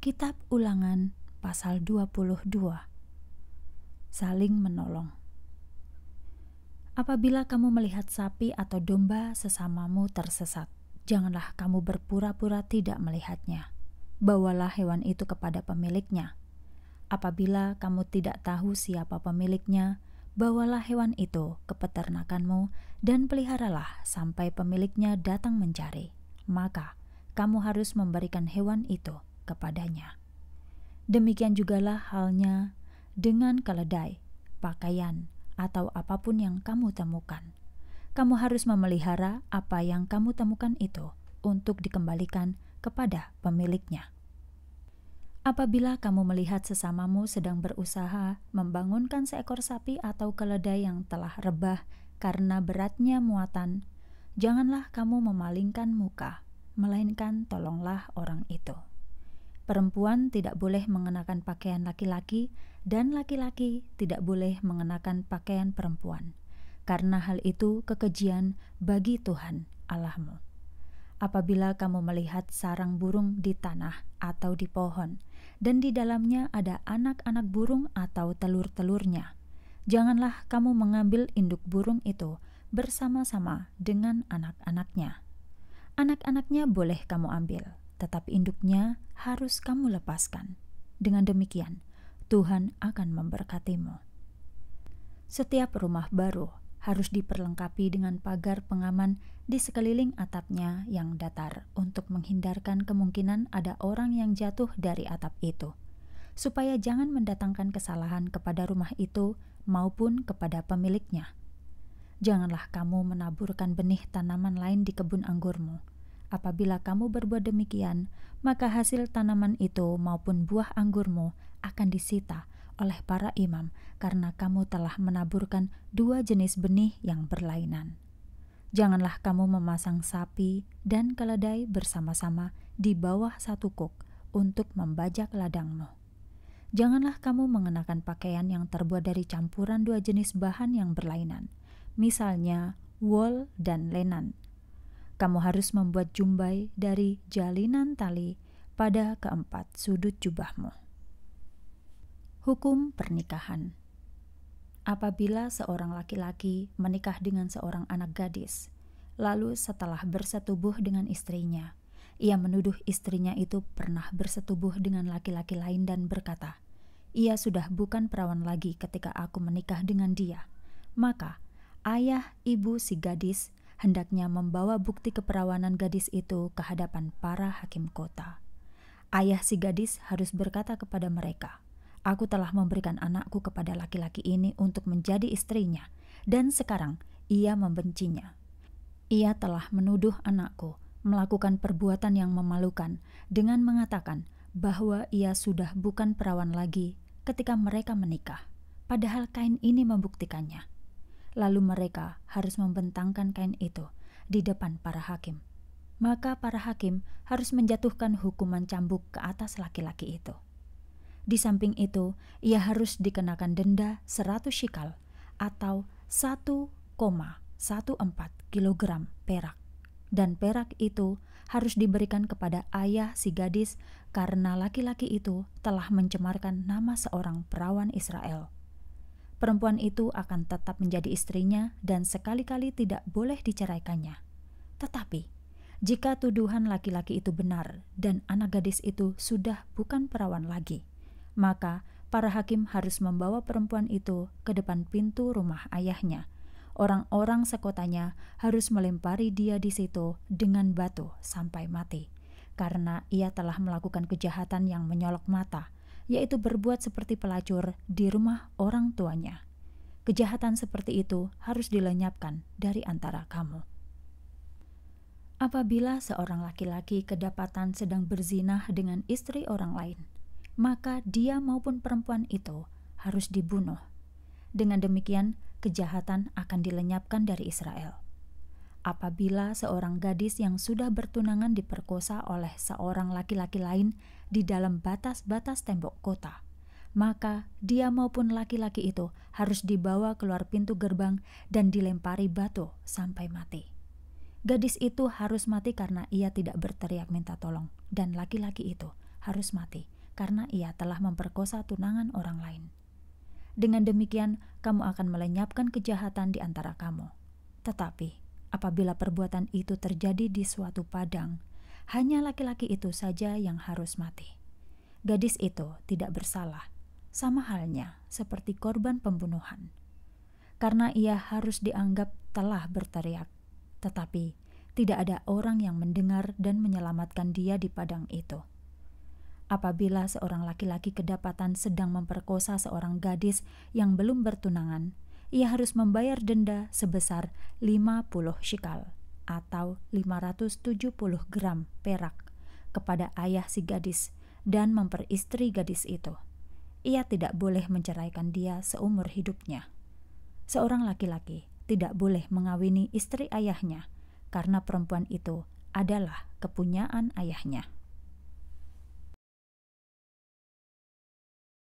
Kitab Ulangan pasal 22 Saling menolong Apabila kamu melihat sapi atau domba sesamamu tersesat, janganlah kamu berpura-pura tidak melihatnya. Bawalah hewan itu kepada pemiliknya. Apabila kamu tidak tahu siapa pemiliknya, bawalah hewan itu ke peternakanmu dan peliharalah sampai pemiliknya datang mencari. Maka kamu harus memberikan hewan itu kepadanya. Demikian jugalah halnya dengan keledai, pakaian, atau apapun yang kamu temukan. Kamu harus memelihara apa yang kamu temukan itu untuk dikembalikan kepada pemiliknya. Apabila kamu melihat sesamamu sedang berusaha membangunkan seekor sapi atau keledai yang telah rebah karena beratnya muatan, janganlah kamu memalingkan muka, melainkan tolonglah orang itu. Perempuan tidak boleh mengenakan pakaian laki-laki, dan laki-laki tidak boleh mengenakan pakaian perempuan, karena hal itu kekejian bagi Tuhan Allahmu. Apabila kamu melihat sarang burung di tanah atau di pohon, dan di dalamnya ada anak-anak burung atau telur-telurnya, janganlah kamu mengambil induk burung itu bersama-sama dengan anak-anaknya. Anak-anaknya boleh kamu ambil, tetapi induknya harus kamu lepaskan. Dengan demikian, Tuhan akan memberkatimu. Setiap rumah baru harus diperlengkapi dengan pagar pengaman di sekeliling atapnya yang datar untuk menghindarkan kemungkinan ada orang yang jatuh dari atap itu, supaya jangan mendatangkan kesalahan kepada rumah itu maupun kepada pemiliknya. Janganlah kamu menaburkan benih tanaman lain di kebun anggurmu, Apabila kamu berbuat demikian, maka hasil tanaman itu maupun buah anggurmu akan disita oleh para imam karena kamu telah menaburkan dua jenis benih yang berlainan. Janganlah kamu memasang sapi dan keledai bersama-sama di bawah satu kuk untuk membajak ladangmu. Janganlah kamu mengenakan pakaian yang terbuat dari campuran dua jenis bahan yang berlainan, misalnya wol dan lenan kamu harus membuat jumbai dari jalinan tali pada keempat sudut jubahmu. Hukum pernikahan apabila seorang laki-laki menikah dengan seorang anak gadis, lalu setelah bersetubuh dengan istrinya, ia menuduh istrinya itu pernah bersetubuh dengan laki-laki lain dan berkata, "Ia sudah bukan perawan lagi ketika aku menikah dengan dia." Maka ayah ibu si gadis hendaknya membawa bukti keperawanan gadis itu ke hadapan para hakim kota. Ayah si gadis harus berkata kepada mereka, "Aku telah memberikan anakku kepada laki-laki ini untuk menjadi istrinya, dan sekarang ia membencinya. Ia telah menuduh anakku melakukan perbuatan yang memalukan dengan mengatakan bahwa ia sudah bukan perawan lagi ketika mereka menikah, padahal kain ini membuktikannya." Lalu mereka harus membentangkan kain itu di depan para hakim. Maka para hakim harus menjatuhkan hukuman cambuk ke atas laki-laki itu. Di samping itu, ia harus dikenakan denda 100 shikal atau 1,14 kg perak. Dan perak itu harus diberikan kepada ayah si gadis karena laki-laki itu telah mencemarkan nama seorang perawan Israel. Perempuan itu akan tetap menjadi istrinya dan sekali-kali tidak boleh diceraikannya. Tetapi, jika tuduhan laki-laki itu benar dan anak gadis itu sudah bukan perawan lagi, maka para hakim harus membawa perempuan itu ke depan pintu rumah ayahnya. Orang-orang sekotanya harus melempari dia di situ dengan batu sampai mati, karena ia telah melakukan kejahatan yang menyolok mata yaitu berbuat seperti pelacur di rumah orang tuanya. Kejahatan seperti itu harus dilenyapkan dari antara kamu. Apabila seorang laki-laki kedapatan sedang berzinah dengan istri orang lain, maka dia maupun perempuan itu harus dibunuh. Dengan demikian, kejahatan akan dilenyapkan dari Israel apabila seorang gadis yang sudah bertunangan diperkosa oleh seorang laki-laki lain di dalam batas-batas tembok kota, maka dia maupun laki-laki itu harus dibawa keluar pintu gerbang dan dilempari batu sampai mati. Gadis itu harus mati karena ia tidak berteriak minta tolong, dan laki-laki itu harus mati karena ia telah memperkosa tunangan orang lain. Dengan demikian, kamu akan melenyapkan kejahatan di antara kamu. Tetapi Apabila perbuatan itu terjadi di suatu padang, hanya laki-laki itu saja yang harus mati. Gadis itu tidak bersalah, sama halnya seperti korban pembunuhan. Karena ia harus dianggap telah berteriak, tetapi tidak ada orang yang mendengar dan menyelamatkan dia di padang itu. Apabila seorang laki-laki kedapatan sedang memperkosa seorang gadis yang belum bertunangan, ia harus membayar denda sebesar 50 shikal atau 570 gram perak kepada ayah si gadis dan memperistri gadis itu. Ia tidak boleh menceraikan dia seumur hidupnya. Seorang laki-laki tidak boleh mengawini istri ayahnya karena perempuan itu adalah kepunyaan ayahnya.